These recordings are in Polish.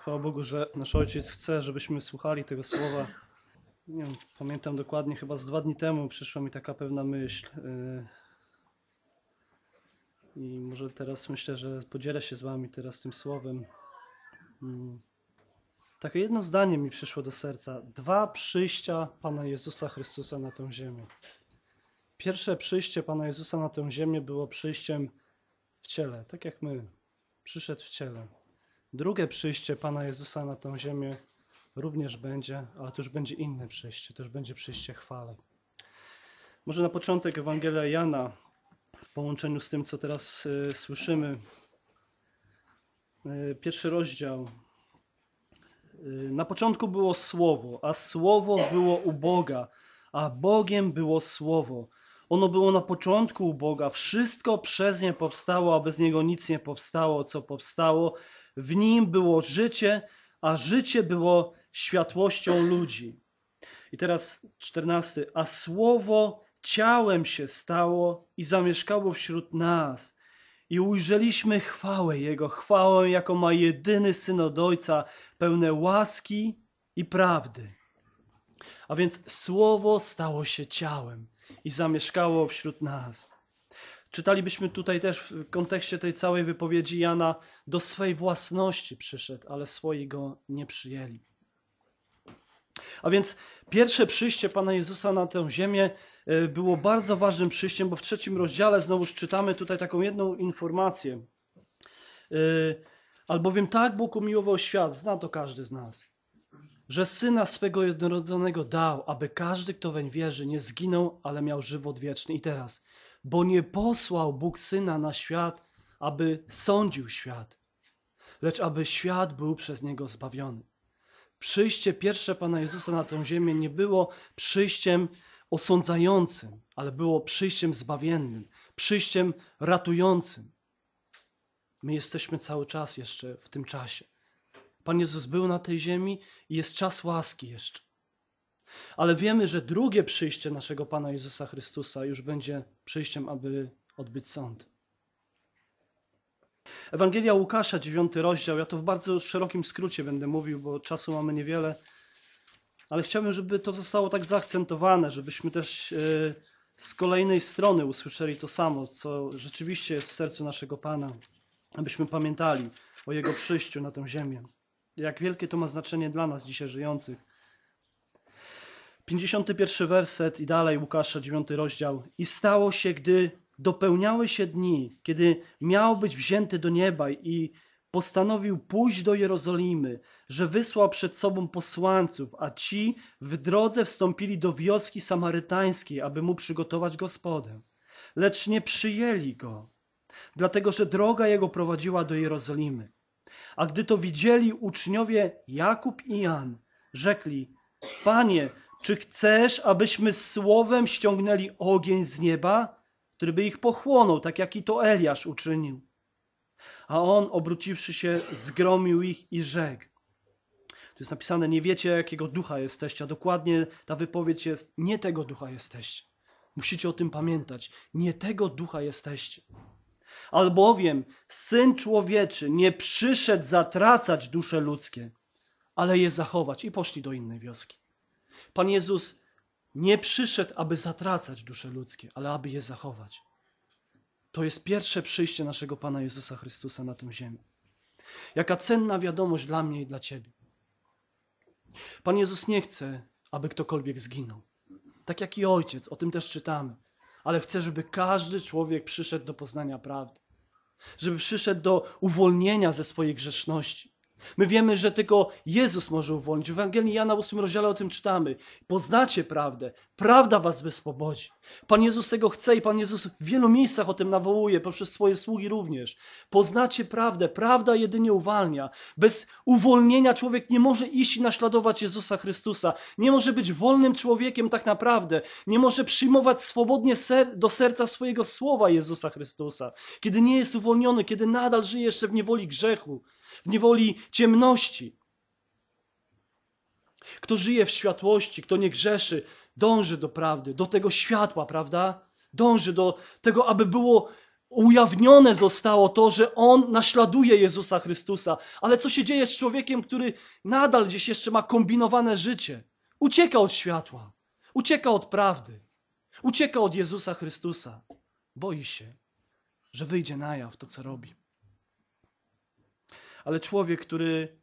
Chwała Bogu, że nasz ojciec chce, żebyśmy słuchali tego słowa. Nie wiem, pamiętam dokładnie, chyba z dwa dni temu przyszła mi taka pewna myśl. Yy, I może teraz myślę, że podzielę się z Wami teraz tym słowem. Mm. Takie jedno zdanie mi przyszło do serca. Dwa przyjścia Pana Jezusa Chrystusa na tę ziemię. Pierwsze przyjście Pana Jezusa na tę ziemię było przyjściem w ciele, tak jak my. Przyszedł w ciele Drugie przyjście Pana Jezusa na tą ziemię również będzie, ale to już będzie inne przyjście, to już będzie przyjście chwale. Może na początek Ewangelia Jana w połączeniu z tym, co teraz y, słyszymy. Y, pierwszy rozdział. Y, na początku było Słowo, a Słowo było u Boga, a Bogiem było Słowo. Ono było na początku u Boga, wszystko przez nie powstało, a bez niego nic nie powstało, co powstało w nim było życie, a życie było światłością ludzi. I teraz czternasty. A słowo ciałem się stało i zamieszkało wśród nas. I ujrzeliśmy chwałę Jego, chwałę, jako ma jedyny syn od Ojca, pełne łaski i prawdy. A więc słowo stało się ciałem i zamieszkało wśród nas. Czytalibyśmy tutaj też w kontekście tej całej wypowiedzi Jana, do swej własności przyszedł, ale swoi go nie przyjęli. A więc pierwsze przyjście Pana Jezusa na tę ziemię e, było bardzo ważnym przyjściem, bo w trzecim rozdziale znowu czytamy tutaj taką jedną informację. E, albowiem tak Bóg umiłował świat, zna to każdy z nas, że Syna swego jednorodzonego dał, aby każdy, kto weń wierzy, nie zginął, ale miał żywot wieczny. I teraz, bo nie posłał Bóg Syna na świat, aby sądził świat, lecz aby świat był przez Niego zbawiony. Przyjście pierwsze Pana Jezusa na tę ziemię nie było przyjściem osądzającym, ale było przyjściem zbawiennym, przyjściem ratującym. My jesteśmy cały czas jeszcze w tym czasie. Pan Jezus był na tej ziemi i jest czas łaski jeszcze. Ale wiemy, że drugie przyjście naszego Pana Jezusa Chrystusa już będzie przyjściem, aby odbyć sąd. Ewangelia Łukasza, dziewiąty rozdział. Ja to w bardzo szerokim skrócie będę mówił, bo czasu mamy niewiele, ale chciałbym, żeby to zostało tak zaakcentowane, żebyśmy też e, z kolejnej strony usłyszeli to samo, co rzeczywiście jest w sercu naszego Pana, abyśmy pamiętali o Jego przyjściu na tę ziemię. Jak wielkie to ma znaczenie dla nas dzisiaj żyjących, 51 werset i dalej Łukasza, 9 rozdział. I stało się, gdy dopełniały się dni, kiedy miał być wzięty do nieba i postanowił pójść do Jerozolimy, że wysłał przed sobą posłańców, a ci w drodze wstąpili do wioski samarytańskiej, aby mu przygotować gospodę. Lecz nie przyjęli go, dlatego że droga jego prowadziła do Jerozolimy. A gdy to widzieli uczniowie Jakub i Jan, rzekli: Panie, czy chcesz, abyśmy słowem ściągnęli ogień z nieba, który by ich pochłonął, tak jak i to Eliasz uczynił? A on, obróciwszy się, zgromił ich i rzekł. Tu jest napisane, nie wiecie, jakiego ducha jesteście, a dokładnie ta wypowiedź jest, nie tego ducha jesteście. Musicie o tym pamiętać. Nie tego ducha jesteście. Albowiem syn człowieczy nie przyszedł zatracać dusze ludzkie, ale je zachować. I poszli do innej wioski. Pan Jezus nie przyszedł, aby zatracać dusze ludzkie, ale aby je zachować. To jest pierwsze przyjście naszego Pana Jezusa Chrystusa na tę ziemię. Jaka cenna wiadomość dla mnie i dla Ciebie. Pan Jezus nie chce, aby ktokolwiek zginął. Tak jak i Ojciec, o tym też czytamy. Ale chce, żeby każdy człowiek przyszedł do poznania prawdy. Żeby przyszedł do uwolnienia ze swojej grzeszności. My wiemy, że tylko Jezus może uwolnić. W Ewangelii Jana 8 rozdziale o tym czytamy. Poznacie prawdę, prawda was wyswobodzi. Pan Jezus tego chce i Pan Jezus w wielu miejscach o tym nawołuje, poprzez swoje sługi również. Poznacie prawdę, prawda jedynie uwalnia. Bez uwolnienia człowiek nie może iść i naśladować Jezusa Chrystusa. Nie może być wolnym człowiekiem tak naprawdę. Nie może przyjmować swobodnie ser do serca swojego słowa Jezusa Chrystusa. Kiedy nie jest uwolniony, kiedy nadal żyje jeszcze w niewoli grzechu w niewoli ciemności. Kto żyje w światłości, kto nie grzeszy, dąży do prawdy, do tego światła, prawda? Dąży do tego, aby było ujawnione zostało to, że on naśladuje Jezusa Chrystusa. Ale co się dzieje z człowiekiem, który nadal gdzieś jeszcze ma kombinowane życie? Ucieka od światła, ucieka od prawdy, ucieka od Jezusa Chrystusa. Boi się, że wyjdzie na jaw to, co robi ale człowiek, który,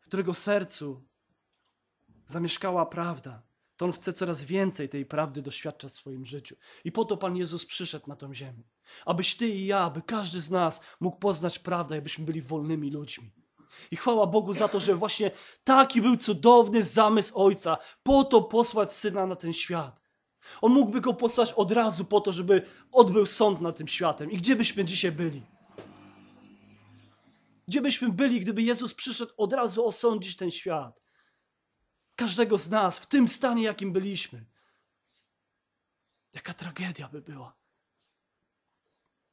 w którego sercu zamieszkała prawda, to on chce coraz więcej tej prawdy doświadczać w swoim życiu. I po to Pan Jezus przyszedł na tą ziemię. Abyś ty i ja, aby każdy z nas mógł poznać prawdę, abyśmy byli wolnymi ludźmi. I chwała Bogu za to, że właśnie taki był cudowny zamysł Ojca, po to posłać Syna na ten świat. On mógłby go posłać od razu po to, żeby odbył sąd nad tym światem. I gdzie byśmy dzisiaj byli? Gdzie byśmy byli, gdyby Jezus przyszedł od razu osądzić ten świat? Każdego z nas w tym stanie, jakim byliśmy. Jaka tragedia by była.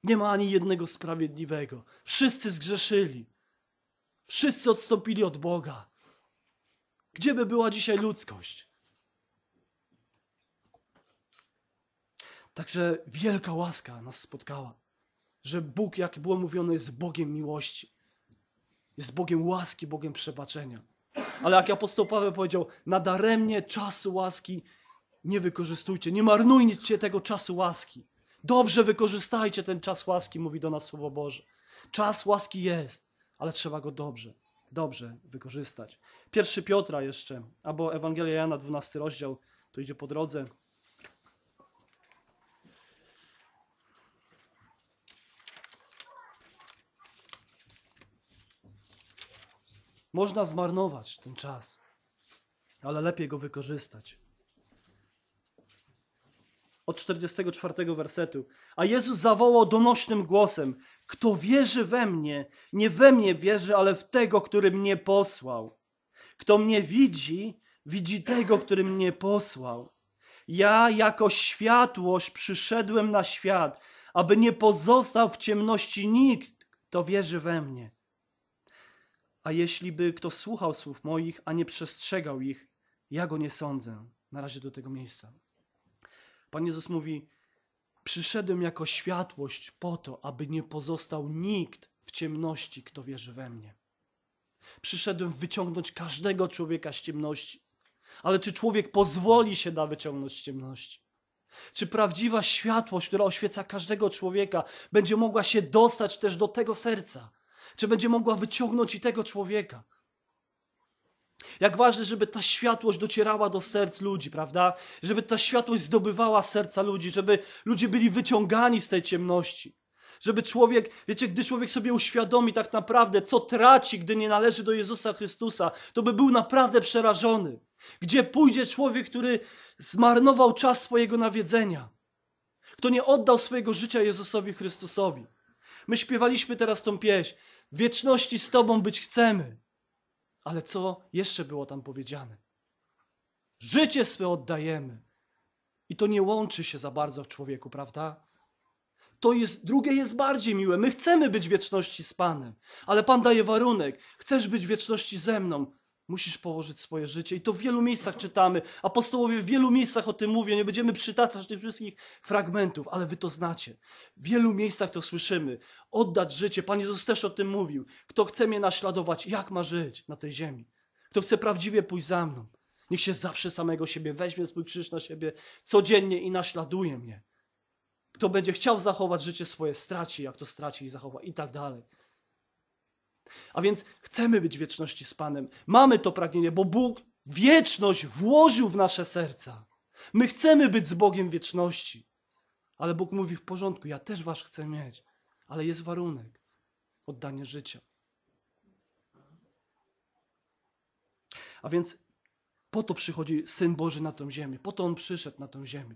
Nie ma ani jednego sprawiedliwego. Wszyscy zgrzeszyli. Wszyscy odstąpili od Boga. Gdzie by była dzisiaj ludzkość? Także wielka łaska nas spotkała, że Bóg, jak było mówione, jest Bogiem miłości. Jest Bogiem łaski, Bogiem przebaczenia. Ale jak apostoł Paweł powiedział, nadaremnie czasu łaski nie wykorzystujcie, nie marnujcie tego czasu łaski. Dobrze wykorzystajcie ten czas łaski, mówi do nas Słowo Boże. Czas łaski jest, ale trzeba go dobrze, dobrze wykorzystać. Pierwszy Piotra jeszcze, albo Ewangelia Jana, 12 rozdział, to idzie po drodze. Można zmarnować ten czas, ale lepiej go wykorzystać. Od 44 wersetu. A Jezus zawołał donośnym głosem: Kto wierzy we mnie, nie we mnie wierzy, ale w tego, który mnie posłał. Kto mnie widzi, widzi tego, który mnie posłał. Ja jako światłość przyszedłem na świat, aby nie pozostał w ciemności nikt, kto wierzy we mnie. A jeśli by kto słuchał słów moich, a nie przestrzegał ich, ja go nie sądzę. Na razie do tego miejsca. Pan Jezus mówi: Przyszedłem jako światłość po to, aby nie pozostał nikt w ciemności, kto wierzy we mnie. Przyszedłem wyciągnąć każdego człowieka z ciemności. Ale czy człowiek pozwoli się da wyciągnąć z ciemności? Czy prawdziwa światłość, która oświeca każdego człowieka, będzie mogła się dostać też do tego serca? czy będzie mogła wyciągnąć i tego człowieka. Jak ważne, żeby ta światłość docierała do serc ludzi, prawda? Żeby ta światłość zdobywała serca ludzi, żeby ludzie byli wyciągani z tej ciemności. Żeby człowiek, wiecie, gdy człowiek sobie uświadomi tak naprawdę, co traci, gdy nie należy do Jezusa Chrystusa, to by był naprawdę przerażony. Gdzie pójdzie człowiek, który zmarnował czas swojego nawiedzenia? Kto nie oddał swojego życia Jezusowi Chrystusowi? My śpiewaliśmy teraz tą pieśń. W wieczności z Tobą być chcemy. Ale co jeszcze było tam powiedziane? Życie swe oddajemy. I to nie łączy się za bardzo w człowieku, prawda? To jest, drugie jest bardziej miłe. My chcemy być wieczności z Panem, ale Pan daje warunek. Chcesz być wieczności ze mną, Musisz położyć swoje życie. I to w wielu miejscach czytamy. Apostołowie w wielu miejscach o tym mówią. Nie będziemy przytaczać tych wszystkich fragmentów, ale wy to znacie. W wielu miejscach to słyszymy. Oddać życie. Pan Jezus też o tym mówił. Kto chce mnie naśladować, jak ma żyć na tej ziemi? Kto chce prawdziwie pójść za mną? Niech się zawsze samego siebie weźmie, swój krzyż na siebie codziennie i naśladuje mnie. Kto będzie chciał zachować życie swoje, straci, jak to straci i zachowa i tak dalej. A więc chcemy być wieczności z Panem. Mamy to pragnienie, bo Bóg wieczność włożył w nasze serca. My chcemy być z Bogiem wieczności. Ale Bóg mówi w porządku, ja też was chcę mieć, ale jest warunek oddanie życia. A więc po to przychodzi Syn Boży na tą ziemię, po to On przyszedł na tą ziemię,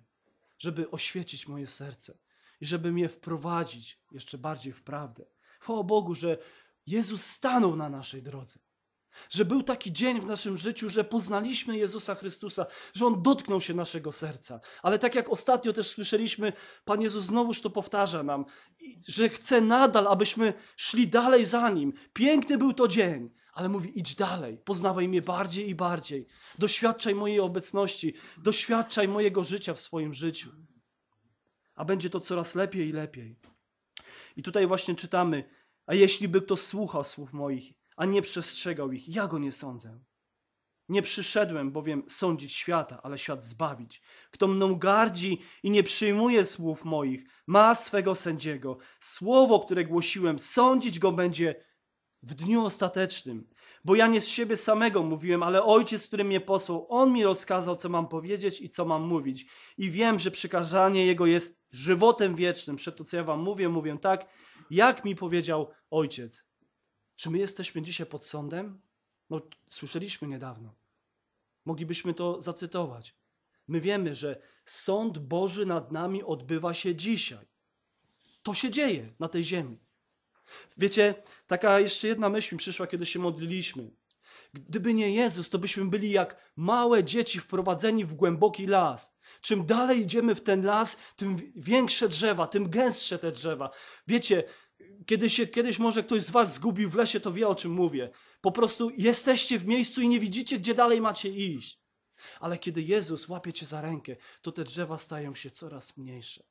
żeby oświecić moje serce i żeby mnie wprowadzić jeszcze bardziej w prawdę. Chwała Bogu, że Jezus stanął na naszej drodze. Że był taki dzień w naszym życiu, że poznaliśmy Jezusa Chrystusa, że On dotknął się naszego serca. Ale tak jak ostatnio też słyszeliśmy, Pan Jezus znowuż to powtarza nam, że chce nadal, abyśmy szli dalej za Nim. Piękny był to dzień, ale mówi: idź dalej, poznawaj mnie bardziej i bardziej. Doświadczaj mojej obecności, doświadczaj mojego życia w swoim życiu. A będzie to coraz lepiej i lepiej. I tutaj właśnie czytamy, a jeśli by kto słuchał słów moich, a nie przestrzegał ich, ja go nie sądzę. Nie przyszedłem bowiem sądzić świata, ale świat zbawić. Kto mną gardzi i nie przyjmuje słów moich, ma swego sędziego. Słowo, które głosiłem, sądzić go będzie w dniu ostatecznym. Bo ja nie z siebie samego mówiłem, ale ojciec, który mnie posłał, on mi rozkazał, co mam powiedzieć i co mam mówić. I wiem, że przykazanie jego jest żywotem wiecznym. Przed to, co ja wam mówię, mówię tak, jak mi powiedział ojciec. Czy my jesteśmy dzisiaj pod sądem? No, słyszeliśmy niedawno. Moglibyśmy to zacytować. My wiemy, że sąd Boży nad nami odbywa się dzisiaj. To się dzieje na tej ziemi. Wiecie, taka jeszcze jedna myśl mi przyszła, kiedy się modliliśmy. Gdyby nie Jezus, to byśmy byli jak małe dzieci wprowadzeni w głęboki las. Czym dalej idziemy w ten las, tym większe drzewa, tym gęstsze te drzewa. Wiecie, kiedy się kiedyś może ktoś z was zgubił w lesie, to wie o czym mówię. Po prostu jesteście w miejscu i nie widzicie, gdzie dalej macie iść. Ale kiedy Jezus łapie cię za rękę, to te drzewa stają się coraz mniejsze.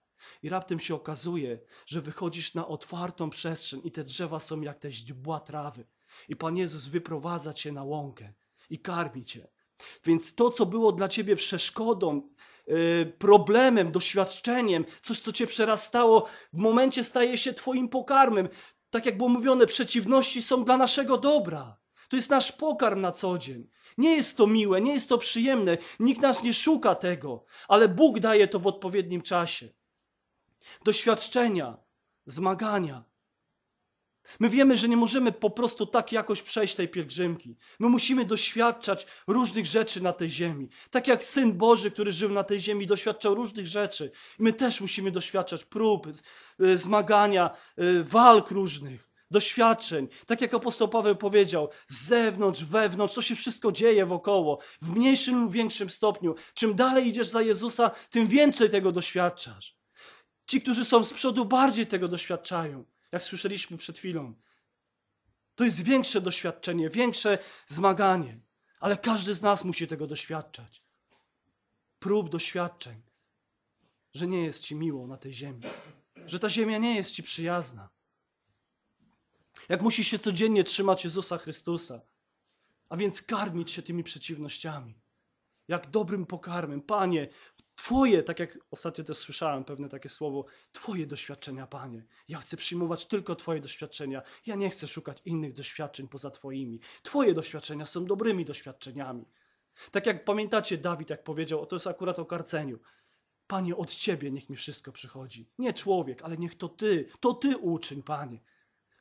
I raptem się okazuje, że wychodzisz na otwartą przestrzeń i te drzewa są jak te źdźbła trawy. I Pan Jezus wyprowadza cię na łąkę i karmi cię. Więc to, co było dla ciebie przeszkodą, Y, problemem, doświadczeniem, coś, co cię przerastało, w momencie staje się twoim pokarmem. Tak jak było mówione, przeciwności są dla naszego dobra. To jest nasz pokarm na co dzień. Nie jest to miłe, nie jest to przyjemne, nikt nas nie szuka tego, ale Bóg daje to w odpowiednim czasie. Doświadczenia, zmagania, My wiemy, że nie możemy po prostu tak jakoś przejść tej pielgrzymki. My musimy doświadczać różnych rzeczy na tej ziemi. Tak jak Syn Boży, który żył na tej ziemi, doświadczał różnych rzeczy. My też musimy doświadczać prób, y, zmagania, y, walk różnych doświadczeń. Tak jak apostoł Paweł powiedział, z zewnątrz, wewnątrz, to się wszystko dzieje wokoło, w mniejszym lub większym stopniu. Czym dalej idziesz za Jezusa, tym więcej tego doświadczasz. Ci, którzy są z przodu, bardziej tego doświadczają jak słyszeliśmy przed chwilą. To jest większe doświadczenie, większe zmaganie, ale każdy z nas musi tego doświadczać. Prób doświadczeń, że nie jest ci miło na tej ziemi, że ta ziemia nie jest ci przyjazna. Jak musisz się codziennie trzymać Jezusa Chrystusa, a więc karmić się tymi przeciwnościami. Jak dobrym pokarmem. Panie, Twoje, tak jak ostatnio też słyszałem pewne takie słowo, Twoje doświadczenia, Panie. Ja chcę przyjmować tylko Twoje doświadczenia. Ja nie chcę szukać innych doświadczeń poza Twoimi. Twoje doświadczenia są dobrymi doświadczeniami. Tak jak pamiętacie, Dawid, jak powiedział, to jest akurat o karceniu. Panie, od Ciebie niech mi wszystko przychodzi. Nie człowiek, ale niech to Ty, to Ty uczyń, Panie.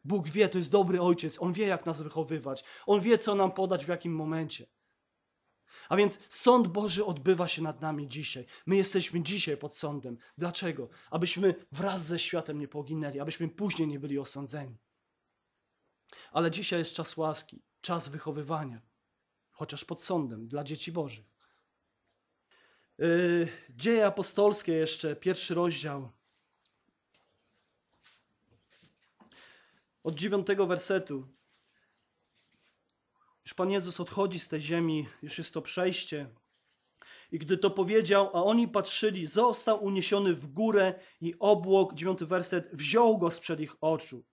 Bóg wie, to jest dobry ojciec, on wie, jak nas wychowywać, on wie, co nam podać w jakim momencie. A więc sąd Boży odbywa się nad nami dzisiaj. My jesteśmy dzisiaj pod sądem. Dlaczego? Abyśmy wraz ze światem nie poginęli, abyśmy później nie byli osądzeni. Ale dzisiaj jest czas łaski, czas wychowywania, chociaż pod sądem dla dzieci Bożych. Yy, dzieje apostolskie jeszcze, pierwszy rozdział. Od dziewiątego wersetu już Pan Jezus odchodzi z tej ziemi, już jest to przejście. I gdy to powiedział, a oni patrzyli, został uniesiony w górę i obłok, dziewiąty werset, wziął go sprzed ich oczu.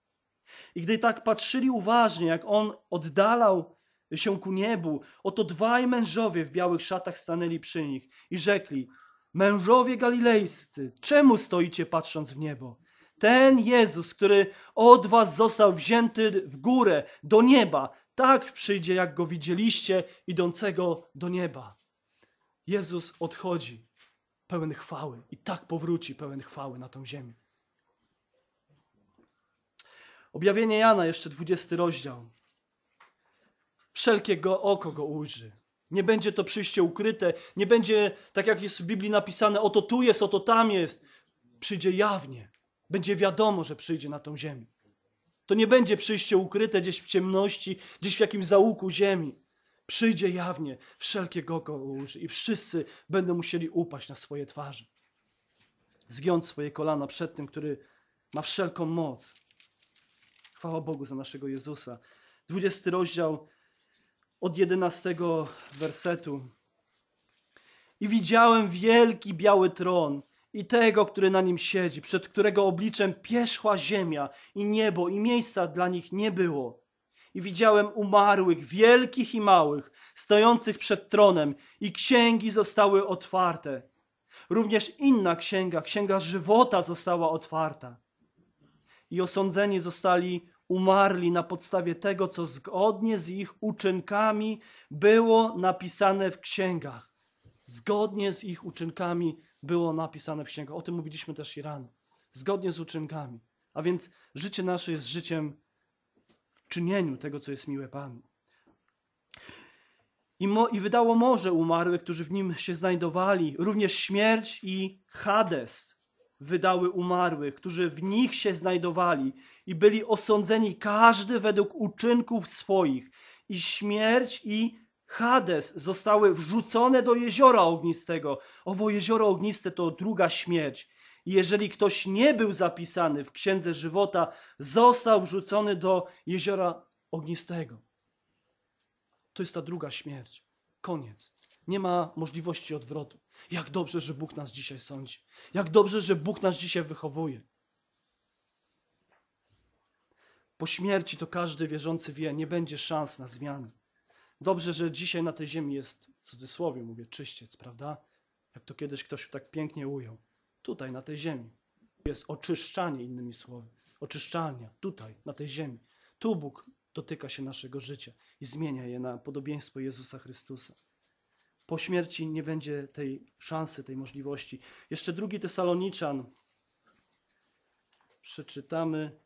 I gdy tak patrzyli uważnie, jak on oddalał się ku niebu, oto dwaj mężowie w białych szatach stanęli przy nich i rzekli: Mężowie galilejscy, czemu stoicie patrząc w niebo? Ten Jezus, który od was został wzięty w górę, do nieba, tak przyjdzie, jak go widzieliście, idącego do nieba. Jezus odchodzi pełen chwały i tak powróci pełen chwały na tą ziemię. Objawienie Jana, jeszcze 20 rozdział. Wszelkie oko go ujrzy. Nie będzie to przyjście ukryte, nie będzie tak jak jest w Biblii napisane, oto tu jest, oto tam jest. Przyjdzie jawnie. Będzie wiadomo, że przyjdzie na tą ziemię. To nie będzie przyjście ukryte gdzieś w ciemności, gdzieś w jakimś zaułku ziemi. Przyjdzie jawnie wszelkie gogołuży i wszyscy będą musieli upaść na swoje twarze. Zgiąć swoje kolana przed tym, który ma wszelką moc. Chwała Bogu za naszego Jezusa. 20 rozdział od 11 wersetu. I widziałem wielki biały tron i tego, który na nim siedzi, przed którego obliczem pierzchła ziemia i niebo i miejsca dla nich nie było. I widziałem umarłych, wielkich i małych, stojących przed tronem i księgi zostały otwarte. Również inna księga, księga żywota została otwarta. I osądzeni zostali umarli na podstawie tego, co zgodnie z ich uczynkami było napisane w księgach. Zgodnie z ich uczynkami było napisane w księgach. O tym mówiliśmy też i rano. Zgodnie z uczynkami. A więc życie nasze jest życiem w czynieniu tego, co jest miłe Panu. I, mo, I wydało morze umarłych, którzy w nim się znajdowali. Również śmierć i Hades wydały umarłych, którzy w nich się znajdowali i byli osądzeni każdy według uczynków swoich. I śmierć i Hades zostały wrzucone do jeziora ognistego. Owo jezioro ogniste to druga śmierć. I jeżeli ktoś nie był zapisany w księdze żywota, został wrzucony do jeziora ognistego. To jest ta druga śmierć. Koniec. Nie ma możliwości odwrotu. Jak dobrze, że Bóg nas dzisiaj sądzi. Jak dobrze, że Bóg nas dzisiaj wychowuje. Po śmierci to każdy wierzący wie, nie będzie szans na zmianę. Dobrze, że dzisiaj na tej ziemi jest, w cudzysłowie mówię, czyściec, prawda? Jak to kiedyś ktoś tak pięknie ujął. Tutaj, na tej ziemi jest oczyszczanie, innymi słowy. Oczyszczalnia, tutaj, na tej ziemi. Tu Bóg dotyka się naszego życia i zmienia je na podobieństwo Jezusa Chrystusa. Po śmierci nie będzie tej szansy, tej możliwości. Jeszcze drugi Tesaloniczan. Przeczytamy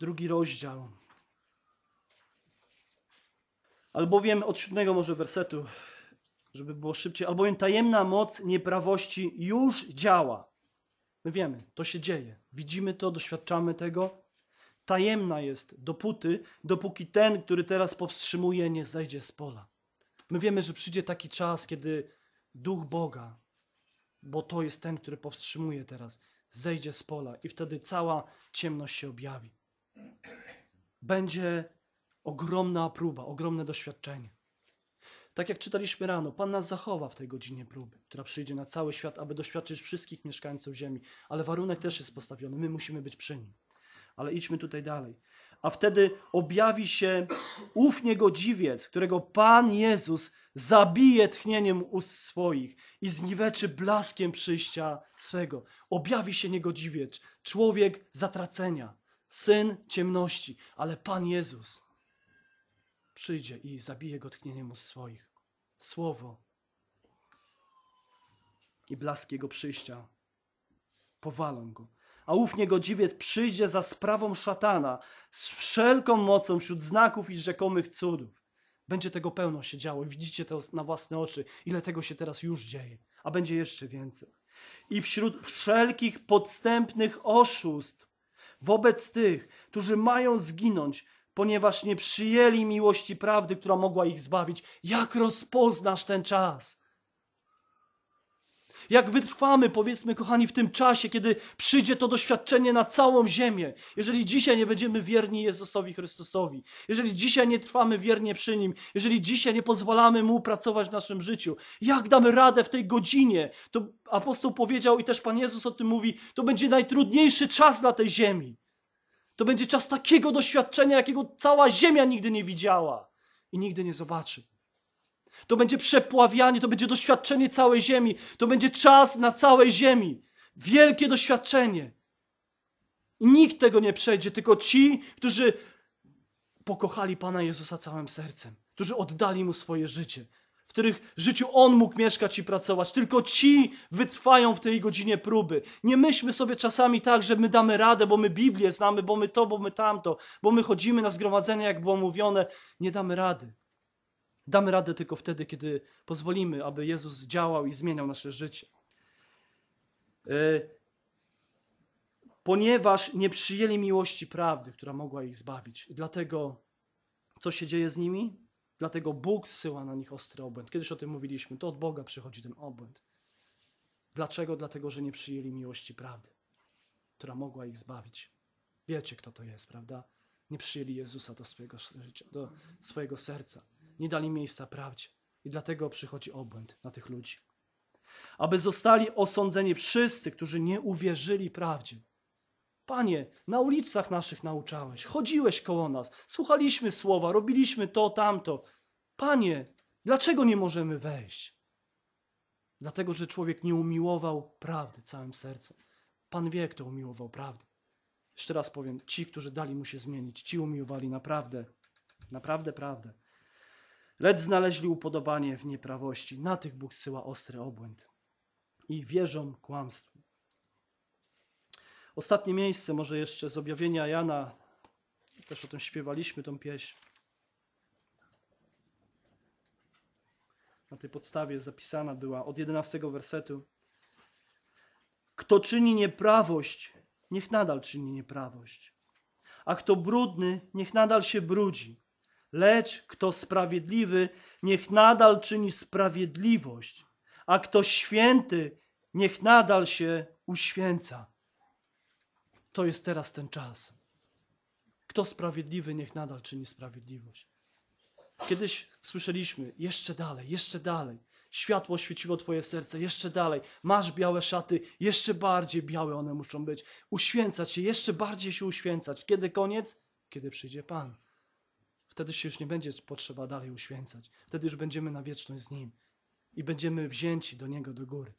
drugi rozdział. Albowiem od siódmego może wersetu, żeby było szybciej, albowiem tajemna moc nieprawości już działa. My wiemy, to się dzieje. Widzimy to, doświadczamy tego. Tajemna jest dopóty, dopóki ten, który teraz powstrzymuje, nie zejdzie z pola. My wiemy, że przyjdzie taki czas, kiedy duch Boga, bo to jest ten, który powstrzymuje teraz, zejdzie z pola i wtedy cała ciemność się objawi. Będzie Ogromna próba, ogromne doświadczenie. Tak jak czytaliśmy rano, Pan nas zachowa w tej godzinie próby, która przyjdzie na cały świat, aby doświadczyć wszystkich mieszkańców Ziemi. Ale warunek też jest postawiony, my musimy być przy nim. Ale idźmy tutaj dalej. A wtedy objawi się ów niegodziwiec, którego Pan Jezus zabije tchnieniem ust swoich i zniweczy blaskiem przyjścia swego. Objawi się niegodziwiec, człowiek zatracenia, syn ciemności, ale Pan Jezus przyjdzie i zabije go tchnieniem ust swoich. Słowo i blask jego przyjścia powalą go. A ów niegodziwiec przyjdzie za sprawą szatana z wszelką mocą wśród znaków i rzekomych cudów. Będzie tego pełno się działo. Widzicie to na własne oczy, ile tego się teraz już dzieje, a będzie jeszcze więcej. I wśród wszelkich podstępnych oszustw wobec tych, którzy mają zginąć, ponieważ nie przyjęli miłości prawdy, która mogła ich zbawić. Jak rozpoznasz ten czas? Jak wytrwamy, powiedzmy, kochani, w tym czasie, kiedy przyjdzie to doświadczenie na całą ziemię, jeżeli dzisiaj nie będziemy wierni Jezusowi Chrystusowi, jeżeli dzisiaj nie trwamy wiernie przy Nim, jeżeli dzisiaj nie pozwalamy Mu pracować w naszym życiu, jak damy radę w tej godzinie? To apostoł powiedział i też Pan Jezus o tym mówi, to będzie najtrudniejszy czas na tej ziemi. To będzie czas takiego doświadczenia, jakiego cała Ziemia nigdy nie widziała i nigdy nie zobaczy. To będzie przepławianie, to będzie doświadczenie całej Ziemi, to będzie czas na całej Ziemi. Wielkie doświadczenie. I nikt tego nie przejdzie, tylko ci, którzy pokochali Pana Jezusa całym sercem, którzy oddali mu swoje życie, których życiu On mógł mieszkać i pracować. Tylko ci wytrwają w tej godzinie próby. Nie myślmy sobie czasami tak, że my damy radę, bo my Biblię znamy, bo my to, bo my tamto, bo my chodzimy na zgromadzenia, jak było mówione. Nie damy rady. Damy radę tylko wtedy, kiedy pozwolimy, aby Jezus działał i zmieniał nasze życie. E, ponieważ nie przyjęli miłości prawdy, która mogła ich zbawić. Dlatego co się dzieje z nimi? Dlatego Bóg zsyła na nich ostry obłęd. Kiedyś o tym mówiliśmy, to od Boga przychodzi ten obłęd. Dlaczego? Dlatego, że nie przyjęli miłości prawdy, która mogła ich zbawić. Wiecie, kto to jest, prawda? Nie przyjęli Jezusa do swojego, życia, do swojego serca. Nie dali miejsca prawdzie. I dlatego przychodzi obłęd na tych ludzi. Aby zostali osądzeni wszyscy, którzy nie uwierzyli prawdzie. Panie, na ulicach naszych nauczałeś, chodziłeś koło nas, słuchaliśmy słowa, robiliśmy to, tamto. Panie, dlaczego nie możemy wejść? Dlatego, że człowiek nie umiłował prawdy całym sercem. Pan wie, kto umiłował prawdę. Jeszcze raz powiem, ci, którzy dali mu się zmienić, ci umiłowali naprawdę, naprawdę prawdę. Lecz znaleźli upodobanie w nieprawości. Na tych Bóg syła ostry obłęd i wierzą kłamstwo. Ostatnie miejsce może jeszcze z objawienia Jana. Też o tym śpiewaliśmy, tą pieśń. Na tej podstawie zapisana była od 11 wersetu. Kto czyni nieprawość, niech nadal czyni nieprawość. A kto brudny, niech nadal się brudzi. Lecz kto sprawiedliwy, niech nadal czyni sprawiedliwość. A kto święty, niech nadal się uświęca. To jest teraz ten czas. Kto sprawiedliwy, niech nadal czyni sprawiedliwość. Kiedyś słyszeliśmy, jeszcze dalej, jeszcze dalej. Światło świeciło Twoje serce, jeszcze dalej. Masz białe szaty, jeszcze bardziej białe one muszą być. Uświęcać się, jeszcze bardziej się uświęcać. Kiedy koniec? Kiedy przyjdzie Pan. Wtedy się już nie będzie potrzeba dalej uświęcać. Wtedy już będziemy na wieczność z Nim i będziemy wzięci do Niego do góry.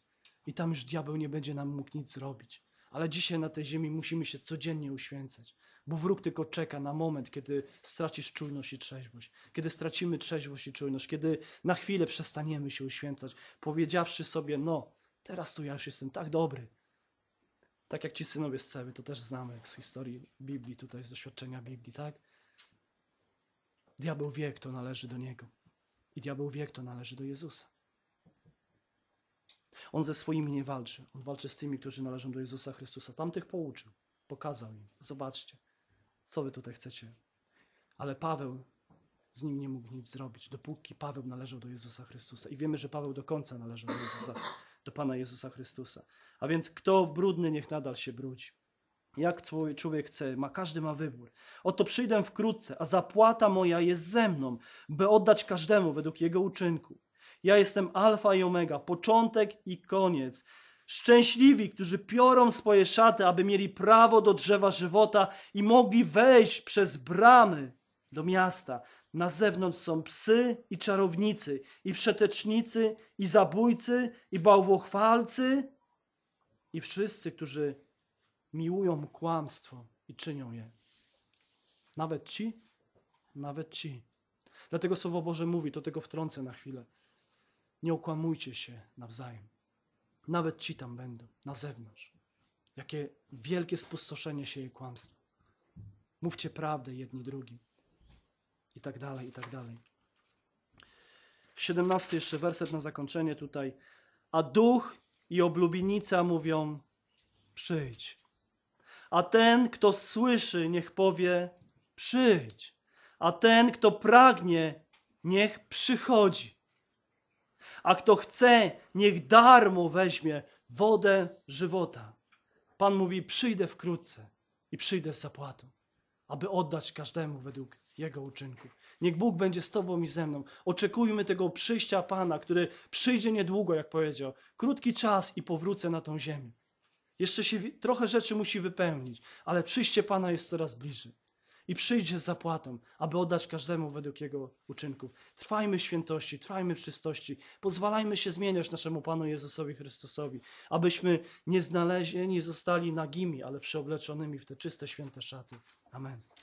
I tam już diabeł nie będzie nam mógł nic zrobić. Ale dzisiaj na tej ziemi musimy się codziennie uświęcać, bo wróg tylko czeka na moment, kiedy stracisz czujność i trzeźwość, kiedy stracimy trzeźwość i czujność, kiedy na chwilę przestaniemy się uświęcać, powiedziawszy sobie: No, teraz tu ja już jestem tak dobry. Tak jak ci synowie z Cewy, to też znamy z historii Biblii, tutaj z doświadczenia Biblii, tak? Diabeł wie, kto należy do niego. I diabeł wie, kto należy do Jezusa. On ze swoimi nie walczy. On walczy z tymi, którzy należą do Jezusa Chrystusa. Tamtych pouczył, pokazał im. Zobaczcie, co wy tutaj chcecie. Ale Paweł z nim nie mógł nic zrobić, dopóki Paweł należał do Jezusa Chrystusa. I wiemy, że Paweł do końca należał do Jezusa, do Pana Jezusa Chrystusa. A więc kto brudny, niech nadal się brudzi. Jak człowiek chce, ma, każdy ma wybór. Oto przyjdę wkrótce, a zapłata moja jest ze mną, by oddać każdemu według jego uczynku. Ja jestem alfa i omega, początek i koniec. Szczęśliwi, którzy piorą swoje szaty, aby mieli prawo do drzewa żywota i mogli wejść przez bramy do miasta. Na zewnątrz są psy i czarownicy, i przetecznicy, i zabójcy, i bałwochwalcy, i wszyscy, którzy miłują kłamstwo i czynią je. Nawet ci, nawet ci. Dlatego Słowo Boże mówi, to tego wtrącę na chwilę. Nie okłamujcie się nawzajem. Nawet ci tam będą, na zewnątrz. Jakie wielkie spustoszenie się jej kłamstwo. Mówcie prawdę jedni drugim. I tak dalej, i tak dalej. 17 jeszcze werset na zakończenie tutaj. A duch i oblubienica mówią: Przyjdź. A ten, kto słyszy, niech powie: Przyjdź. A ten, kto pragnie, niech przychodzi a kto chce, niech darmo weźmie wodę żywota. Pan mówi: Przyjdę wkrótce i przyjdę z zapłatą, aby oddać każdemu według jego uczynku. Niech Bóg będzie z Tobą i ze mną. Oczekujmy tego przyjścia Pana, który przyjdzie niedługo, jak powiedział. Krótki czas i powrócę na tą ziemię. Jeszcze się trochę rzeczy musi wypełnić, ale przyjście Pana jest coraz bliżej i przyjdzie z zapłatą, aby oddać każdemu według jego uczynków. Trwajmy świętości, trwajmy czystości, pozwalajmy się zmieniać naszemu Panu Jezusowi Chrystusowi, abyśmy nie znaleźli, nie zostali nagimi, ale przeobleczonymi w te czyste, święte szaty. Amen.